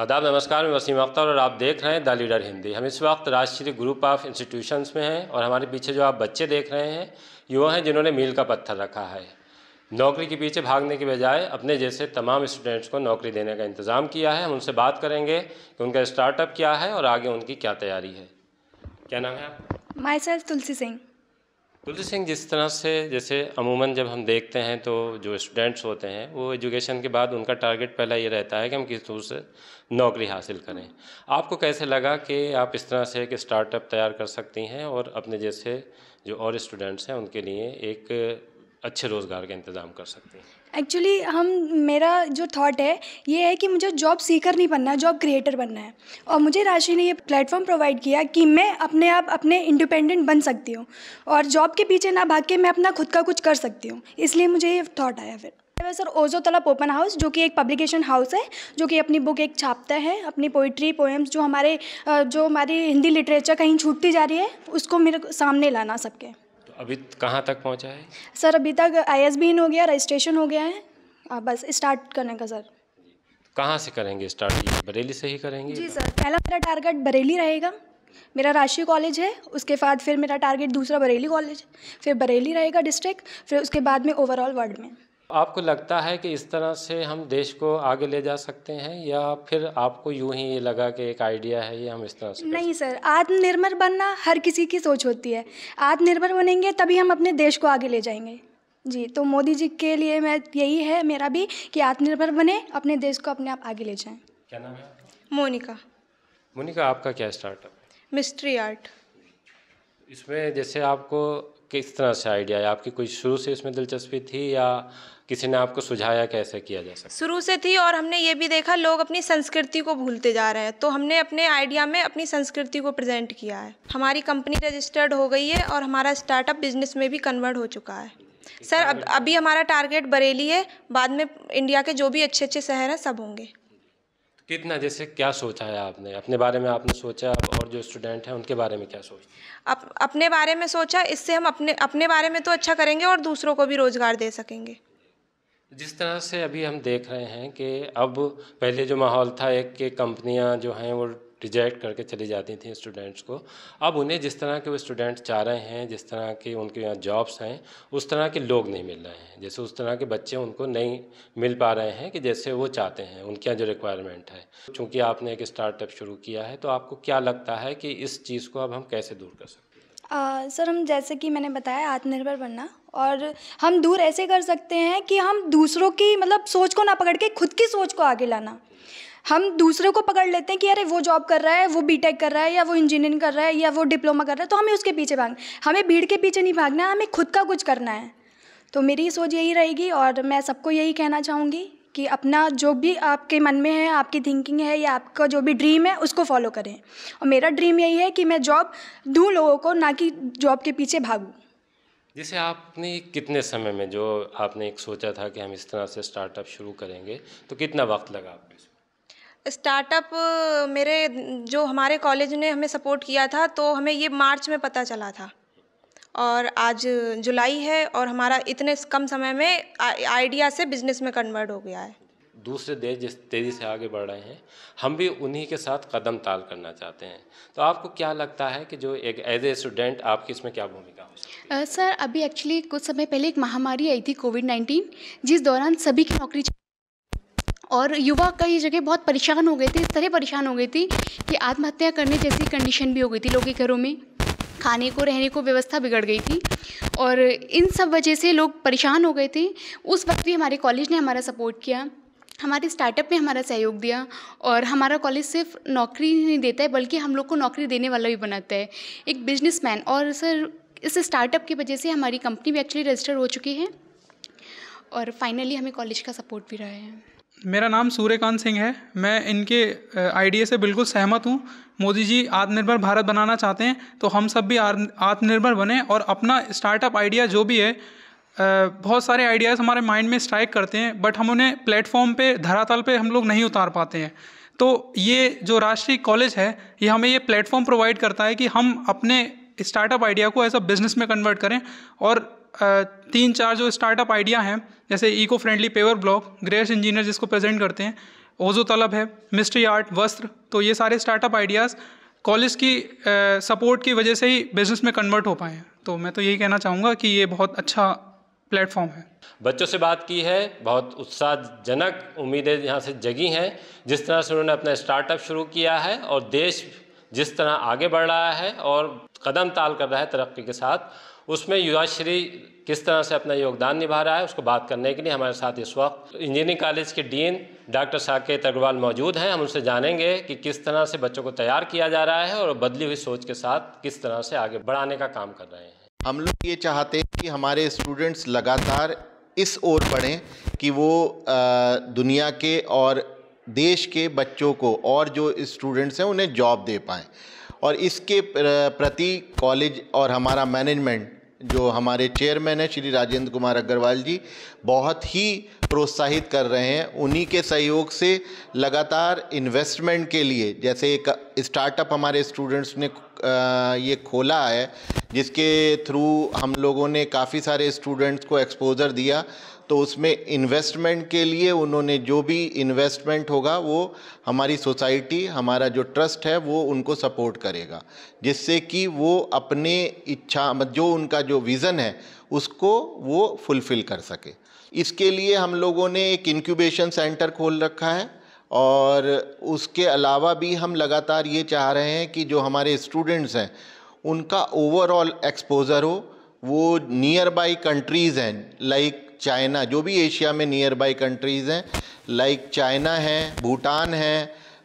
आदाब नमस्कार मैं वसीम अख्तर और आप देख रहे हैं द लीडर हिंदी हम इस वक्त राष्ट्रीय ग्रुप ऑफ इंस्टीट्यूशंस में हैं और हमारे पीछे जो आप बच्चे देख रहे हैं युवा हैं जिन्होंने मील का पत्थर रखा है नौकरी के पीछे भागने के बजाय अपने जैसे तमाम स्टूडेंट्स को नौकरी देने का इंतज़ाम किया है हम उनसे बात करेंगे कि उनका स्टार्टअप क्या है और आगे उनकी क्या तैयारी है क्या नाम है आप माई सेल्फ तुलसी सिंह कुलदीप सिंह जिस तरह से जैसे अमूमन जब हम देखते हैं तो जो स्टूडेंट्स होते हैं वो एजुकेशन के बाद उनका टारगेट पहला ये रहता है कि हम किस दूर से नौकरी हासिल करें आपको कैसे लगा कि आप इस तरह से एक स्टार्टअप तैयार कर सकती हैं और अपने जैसे जो और स्टूडेंट्स हैं उनके लिए एक अच्छे रोज़गार का इंतज़ाम कर सकते हैं एक्चुअली हम मेरा जो थॉट है ये है कि मुझे जॉब सीकर नहीं बनना है जॉब क्रिएटर बनना है और मुझे राशि ने ये प्लेटफॉर्म प्रोवाइड किया कि मैं अपने आप अपने इंडिपेंडेंट बन सकती हूँ और जॉब के पीछे ना भाग के मैं अपना खुद का कुछ कर सकती हूँ इसलिए मुझे ये थॉट आया फिर सर ओजो तलब ओपन हाउस जो कि एक पब्लिकेशन हाउस है जो कि अपनी बुक एक छापता है अपनी पोइट्री पोएम्स जो हमारे जो हमारी हिंदी लिटरेचर कहीं छूटती जा रही है उसको मेरे सामने लाना सबके अभी कहाँ तक पहुँचा है सर अभी तक आई एस हो गया रजिस्ट्रेशन हो गया है आप बस स्टार्ट करने का सर कहाँ से करेंगे स्टार्ट बरेली से ही करेंगे जी सर पहला मेरा टारगेट बरेली रहेगा मेरा राष्ट्रीय कॉलेज है उसके बाद फिर मेरा टारगेट दूसरा बरेली कॉलेज फिर बरेली रहेगा डिस्ट्रिक्ट फिर उसके बाद में ओवरऑल वर्ल्ड में आपको लगता है कि इस तरह से हम देश को आगे ले जा सकते हैं या फिर आपको यूं ही ये लगा कि एक आइडिया है ये हम इस तरह से नहीं सर आत्मनिर्भर बनना हर किसी की सोच होती है आत्मनिर्भर बनेंगे तभी हम अपने देश को आगे ले जाएंगे जी तो मोदी जी के लिए मैं यही है मेरा भी कि आत्मनिर्भर बने अपने देश को अपने आप आगे ले जाएं क्या नाम है मोनिका मोनिका आपका क्या स्टार्टअप मिस्ट्री आर्ट इसमें जैसे आपको किस तरह से आइडिया है आपकी कोई शुरू से इसमें दिलचस्पी थी या किसी ने आपको सुझाया कैसे किया जा सकता शुरू से थी और हमने ये भी देखा लोग अपनी संस्कृति को भूलते जा रहे हैं तो हमने अपने आइडिया में अपनी संस्कृति को प्रेजेंट किया है हमारी कंपनी रजिस्टर्ड हो गई है और हमारा स्टार्टअप बिजनेस में भी कन्वर्ट हो चुका है सर अब अभी हमारा टारगेट बरेली है बाद में इंडिया के जो भी अच्छे अच्छे शहर हैं सब होंगे कितना जैसे क्या सोचा है आपने अपने बारे में आपने सोचा और जो स्टूडेंट हैं उनके बारे में क्या सोच अप, अपने बारे में सोचा इससे हम अपने अपने बारे में तो अच्छा करेंगे और दूसरों को भी रोज़गार दे सकेंगे जिस तरह से अभी हम देख रहे हैं कि अब पहले जो माहौल था एक के कंपनियां जो हैं वो रिजेक्ट करके चली जाती थी स्टूडेंट्स को अब उन्हें जिस तरह के वो स्टूडेंट्स चाह रहे हैं जिस तरह के उनके यहाँ जॉब्स हैं उस तरह के लोग नहीं मिल रहे हैं जैसे उस तरह के बच्चे उनको नहीं मिल पा रहे हैं कि जैसे वो चाहते हैं उनके यहाँ जो रिक्वायरमेंट है चूँकि आपने एक स्टार्टअप शुरू किया है तो आपको क्या लगता है कि इस चीज़ को अब हम कैसे दूर कर सकते हैं सर हम जैसे कि मैंने बताया आत्मनिर्भर बनना और हम दूर ऐसे कर सकते हैं कि हम दूसरों की मतलब सोच को ना पकड़ के खुद की सोच को आगे लाना हम दूसरे को पकड़ लेते हैं कि अरे वो जॉब कर रहा है वो बीटेक कर रहा है या वो इंजीनियरिंग कर रहा है या वो डिप्लोमा कर रहा है तो हमें उसके पीछे भागना हमें भीड़ के पीछे नहीं भागना हमें खुद का कुछ करना है तो मेरी सोच यही रहेगी और मैं सबको यही कहना चाहूँगी कि अपना जो भी आपके मन में है आपकी थिंकिंग है या आपका जो भी ड्रीम है उसको फॉलो करें और मेरा ड्रीम यही है कि मैं जॉब दूँ लोगों को ना कि जॉब के पीछे भागूँ जैसे आपने कितने समय में जो आपने एक सोचा था कि हम इस तरह से स्टार्टअप शुरू करेंगे तो कितना वक्त लगा आपको स्टार्टअप मेरे जो हमारे कॉलेज ने हमें सपोर्ट किया था तो हमें ये मार्च में पता चला था और आज जुलाई है और हमारा इतने कम समय में आइडिया से बिजनेस में कन्वर्ट हो गया है दूसरे देश जिस तेज़ी से आगे बढ़ रहे हैं हम भी उन्हीं के साथ कदम ताल करना चाहते हैं तो आपको क्या लगता है कि जो एक एज ए स्टूडेंट आपकी इसमें क्या भूमिका हो सर अभी एक्चुअली कुछ समय पहले एक महामारी आई थी कोविड नाइन्टीन जिस दौरान सभी की नौकरी और युवा कई जगह बहुत परेशान हो गए थे इस तरह परेशान हो गई थी कि आत्महत्या करने जैसी कंडीशन भी हो गई थी लोगों के घरों में खाने को रहने को व्यवस्था बिगड़ गई थी और इन सब वजह से लोग परेशान हो गए थे उस वक्त भी हमारे कॉलेज ने हमारा सपोर्ट किया हमारे स्टार्टअप में हमारा सहयोग दिया और हमारा कॉलेज सिर्फ नौकरी ही नहीं देता है बल्कि हम लोग को नौकरी देने वाला भी बनाता है एक बिजनेसमैन और सर इस स्टार्टअप की वजह से हमारी कंपनी भी एक्चुअली रजिस्टर हो चुकी है और फाइनली हमें कॉलेज का सपोर्ट भी रहा है मेरा नाम सूर्यकांत सिंह है मैं इनके आइडिया से बिल्कुल सहमत हूँ मोदी जी आत्मनिर्भर भारत बनाना चाहते हैं तो हम सब भी आत्मनिर्भर बने और अपना स्टार्टअप आइडिया जो भी है बहुत सारे आइडियाज़ हमारे माइंड में स्ट्राइक करते हैं बट हम उन्हें प्लेटफॉर्म पे धरातल पे हम लोग नहीं उतार पाते हैं तो ये जो राष्ट्रीय कॉलेज है ये हमें ये प्लेटफॉर्म प्रोवाइड करता है कि हम अपने स्टार्टअप आइडिया को एज अ बिजनेस में कन्वर्ट करें और तीन चार जो स्टार्टअप आइडिया हैं जैसे eco friendly paver block grace engineer जिसको प्रेजेंट करते हैं ओजो तलब है मिस्ट्री आर्ट वस्त्र तो ये सारे स्टार्टअप आइडियाज़ कॉलेज की सपोर्ट की वजह से ही बिजनेस में कन्वर्ट हो पाए हैं तो मैं तो यही कहना चाहूँगा कि ये बहुत अच्छा प्लेटफॉर्म है बच्चों से बात की है बहुत उत्साहजनक उम्मीदें यहाँ से जगी हैं जिस तरह से उन्होंने अपना स्टार्टअप शुरू किया है और देश जिस तरह आगे बढ़ रहा है और कदम ताल कर रहा है तरक्की के साथ उसमें युवाश्री किस तरह से अपना योगदान निभा रहा है उसको बात करने के लिए हमारे साथ इस वक्त इंजीनियरिंग कॉलेज के डीन डॉक्टर साकेत अग्रवाल मौजूद हैं हम उनसे जानेंगे कि किस तरह से बच्चों को तैयार किया जा रहा है और बदली हुई सोच के साथ किस तरह से आगे बढ़ाने का काम कर रहे हैं हम लोग ये चाहते हैं कि हमारे स्टूडेंट्स लगातार इस ओर बढ़ें कि वो दुनिया के और देश के बच्चों को और जो स्टूडेंट्स हैं उन्हें जॉब दे पाएँ और इसके प्रति कॉलेज और हमारा मैनेजमेंट जो हमारे चेयरमैन है श्री राजेंद्र कुमार अग्रवाल जी बहुत ही प्रोत्साहित कर रहे हैं उन्हीं के सहयोग से लगातार इन्वेस्टमेंट के लिए जैसे एक स्टार्टअप हमारे स्टूडेंट्स ने ये खोला है जिसके थ्रू हम लोगों ने काफ़ी सारे स्टूडेंट्स को एक्सपोजर दिया तो उसमें इन्वेस्टमेंट के लिए उन्होंने जो भी इन्वेस्टमेंट होगा वो हमारी सोसाइटी हमारा जो ट्रस्ट है वो उनको सपोर्ट करेगा जिससे कि वो अपने इच्छा जो उनका जो विज़न है उसको वो फुलफ़िल कर सके इसके लिए हम लोगों ने एक इनक्यूबेशन सेंटर खोल रखा है और उसके अलावा भी हम लगातार ये चाह रहे हैं कि जो हमारे स्टूडेंट्स हैं उनका ओवरऑल एक्सपोज़र हो वो नियर बाई कंट्रीज़ हैं लाइक चाइना जो भी एशिया में नियर बाई कंट्रीज़ हैं लाइक चाइना है भूटान है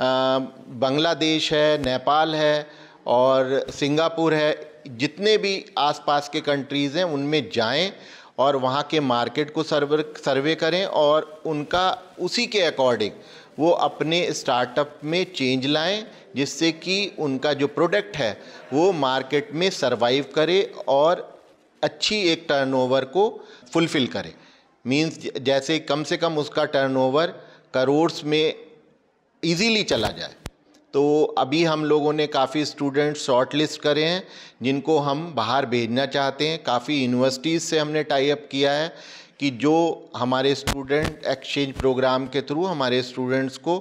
बांग्लादेश है नेपाल है और सिंगापुर है जितने भी आसपास के कंट्रीज़ हैं उनमें जाएं और वहाँ के मार्केट को सर्वे सर्वे करें और उनका उसी के अकॉर्डिंग वो अपने स्टार्टअप में चेंज लाएं जिससे कि उनका जो प्रोडक्ट है वो मार्केट में सर्वाइव करे और अच्छी एक टर्नओवर को फुलफ़िल करे मींस जैसे कम से कम उसका टर्नओवर करोड़ में इजीली चला जाए तो अभी हम लोगों ने काफ़ी स्टूडेंट्स शॉर्ट लिस्ट करे हैं जिनको हम बाहर भेजना चाहते हैं काफ़ी यूनिवर्सिटीज़ से हमने टाई अप किया है कि जो हमारे स्टूडेंट एक्सचेंज प्रोग्राम के थ्रू हमारे स्टूडेंट्स को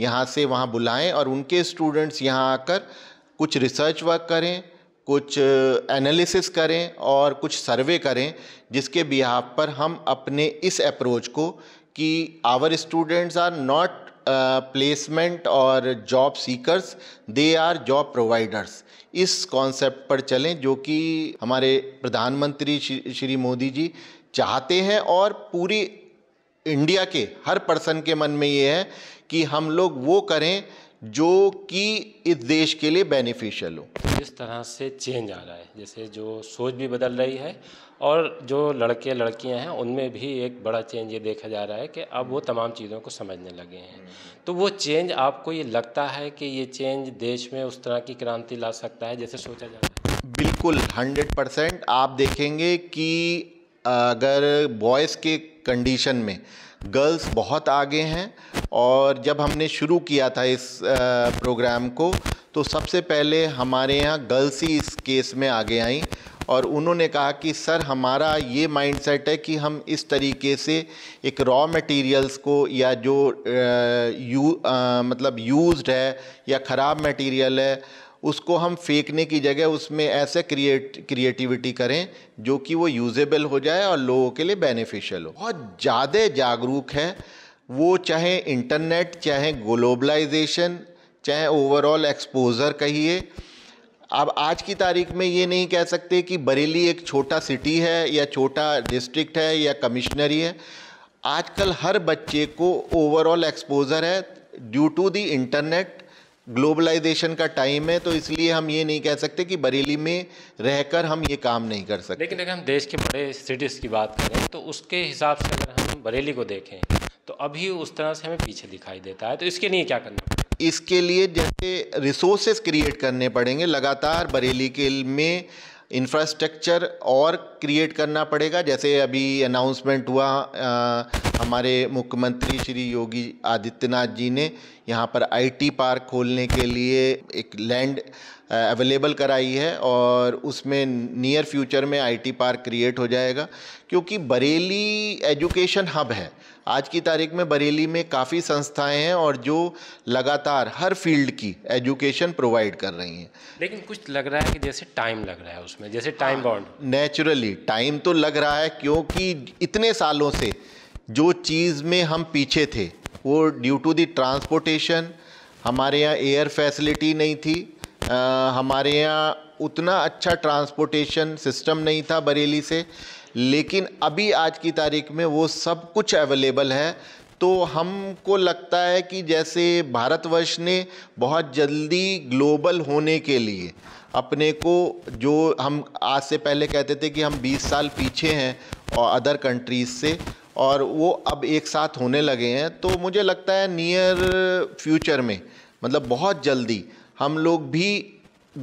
यहाँ से वहाँ बुलाएं और उनके स्टूडेंट्स यहाँ आकर कुछ रिसर्च वर्क करें कुछ एनालिसिस uh, करें और कुछ सर्वे करें जिसके बिहाफ पर हम अपने इस अप्रोच को कि our students are not placement uh, और job seekers they are job providers इस कॉन्सेप्ट पर चलें जो कि हमारे प्रधानमंत्री श्री मोदी जी चाहते हैं और पूरी इंडिया के हर पर्सन के मन में ये है कि हम लोग वो करें जो कि इस देश के लिए बेनिफिशियल हो जिस तरह से चेंज आ रहा है जैसे जो सोच भी बदल रही है और जो लड़के लड़कियां हैं उनमें भी एक बड़ा चेंज ये देखा जा रहा है कि अब वो तमाम चीज़ों को समझने लगे हैं तो वो चेंज आपको ये लगता है कि ये चेंज देश में उस तरह की क्रांति ला सकता है जैसे सोचा जा रहा है बिल्कुल हंड्रेड परसेंट आप देखेंगे कि अगर बॉयज़ के कंडीशन में गर्ल्स बहुत आगे हैं और जब हमने शुरू किया था इस प्रोग्राम को तो सबसे पहले हमारे यहाँ गर्ल्स ही इस केस में आगे आई और उन्होंने कहा कि सर हमारा ये माइंडसेट है कि हम इस तरीके से एक रॉ मटेरियल्स को या जो यू मतलब यूज्ड है या ख़राब मटेरियल है उसको हम फेंकने की जगह उसमें ऐसे क्रिएट क्रिएटिविटी करें जो कि वो यूजेबल हो जाए और लोगों के लिए बेनिफिशियल हो बहुत ज़्यादा जागरूक है वो चाहे इंटरनेट चाहे ग्लोबलाइजेशन चाहे ओवरऑल एक्सपोज़र कहिए अब आज की तारीख में ये नहीं कह सकते कि बरेली एक छोटा सिटी है या छोटा डिस्ट्रिक्ट है या कमिश्नरी है आजकल हर बच्चे को ओवरऑल एक्सपोज़र है due to the internet globalisation का टाइम है तो इसलिए हम ये नहीं कह सकते कि बरेली में रहकर हम ये काम नहीं कर सकते लेकिन अगर हम देश के बड़े सिटीज़ की बात करें तो उसके हिसाब से अगर हम बरेली को देखें तो अभी उस तरह से हमें पीछे दिखाई देता है तो इसके लिए क्या करना इसके लिए जैसे रिसोर्सेस क्रिएट करने पड़ेंगे लगातार बरेली के में इंफ्रास्ट्रक्चर और क्रिएट करना पड़ेगा जैसे अभी अनाउंसमेंट हुआ आ, हमारे मुख्यमंत्री श्री योगी आदित्यनाथ जी ने यहाँ पर आईटी पार्क खोलने के लिए एक लैंड अवेलेबल कराई है और उसमें नियर फ्यूचर में आईटी पार्क क्रिएट हो जाएगा क्योंकि बरेली एजुकेशन हब है आज की तारीख में बरेली में काफ़ी संस्थाएं हैं और जो लगातार हर फील्ड की एजुकेशन प्रोवाइड कर रही हैं लेकिन कुछ लग रहा है कि जैसे टाइम लग रहा है उसमें जैसे टाइम हाँ, बाउंड नेचुरली टाइम तो लग रहा है क्योंकि इतने सालों से जो चीज़ में हम पीछे थे वो ड्यू टू दी ट्रांसपोर्टेशन हमारे यहाँ एयर फैसिलिटी नहीं थी आ, हमारे यहाँ उतना अच्छा ट्रांसपोर्टेशन सिस्टम नहीं था बरेली से लेकिन अभी आज की तारीख में वो सब कुछ अवेलेबल है तो हमको लगता है कि जैसे भारतवर्ष ने बहुत जल्दी ग्लोबल होने के लिए अपने को जो हम आज से पहले कहते थे कि हम 20 साल पीछे हैं और अदर कंट्रीज़ से और वो अब एक साथ होने लगे हैं तो मुझे लगता है नियर फ्यूचर में मतलब बहुत जल्दी हम लोग भी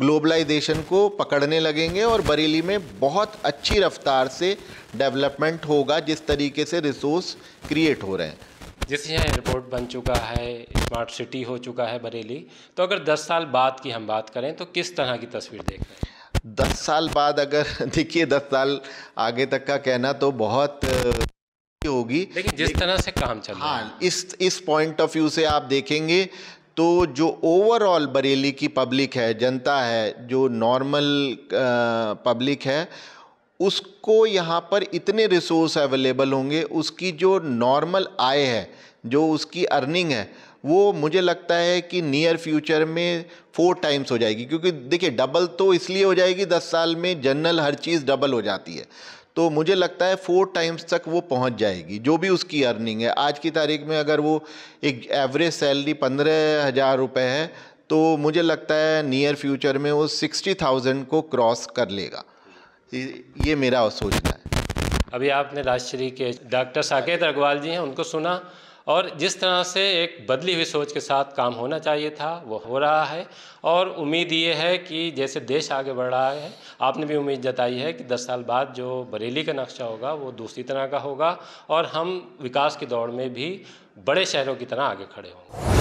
ग्लोबलाइजेशन को पकड़ने लगेंगे और बरेली में बहुत अच्छी रफ्तार से डेवलपमेंट होगा जिस तरीके से रिसोर्स क्रिएट हो रहे हैं जैसे यहाँ एयरपोर्ट बन चुका है स्मार्ट सिटी हो चुका है बरेली तो अगर 10 साल बाद की हम बात करें तो किस तरह की तस्वीर देख रहे हैं दस साल बाद अगर देखिए दस साल आगे तक का कहना तो बहुत होगी लेकिन जिस तरह से काम चल रहा है हाँ इस इस पॉइंट ऑफ व्यू से आप देखेंगे तो जो ओवरऑल बरेली की पब्लिक है जनता है जो नॉर्मल पब्लिक है उसको यहाँ पर इतने रिसोर्स अवेलेबल होंगे उसकी जो नॉर्मल आय है जो उसकी अर्निंग है वो मुझे लगता है कि नियर फ्यूचर में फोर टाइम्स हो जाएगी क्योंकि देखिए डबल तो इसलिए हो जाएगी दस साल में जनरल हर चीज़ डबल हो जाती है तो मुझे लगता है फोर टाइम्स तक वो पहुंच जाएगी जो भी उसकी अर्निंग है आज की तारीख में अगर वो एक एवरेज सैलरी पंद्रह हज़ार रुपये है तो मुझे लगता है नियर फ्यूचर में वो सिक्सटी थाउजेंड को क्रॉस कर लेगा ये मेरा सोचना है अभी आपने राजश्री के डॉक्टर साकेत अग्रवाल जी हैं उनको सुना और जिस तरह से एक बदली हुई सोच के साथ काम होना चाहिए था वो हो रहा है और उम्मीद ये है कि जैसे देश आगे बढ़ रहा है आपने भी उम्मीद जताई है कि दस साल बाद जो बरेली का नक्शा होगा वो दूसरी तरह का होगा और हम विकास की दौड़ में भी बड़े शहरों की तरह आगे खड़े होंगे